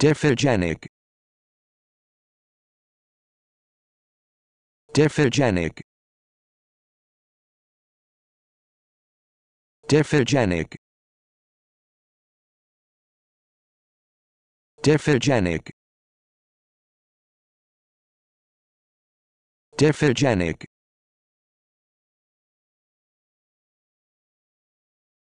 Dephogenic. Dephogenic. Dephogenic. Dephogenic. Dephogenic.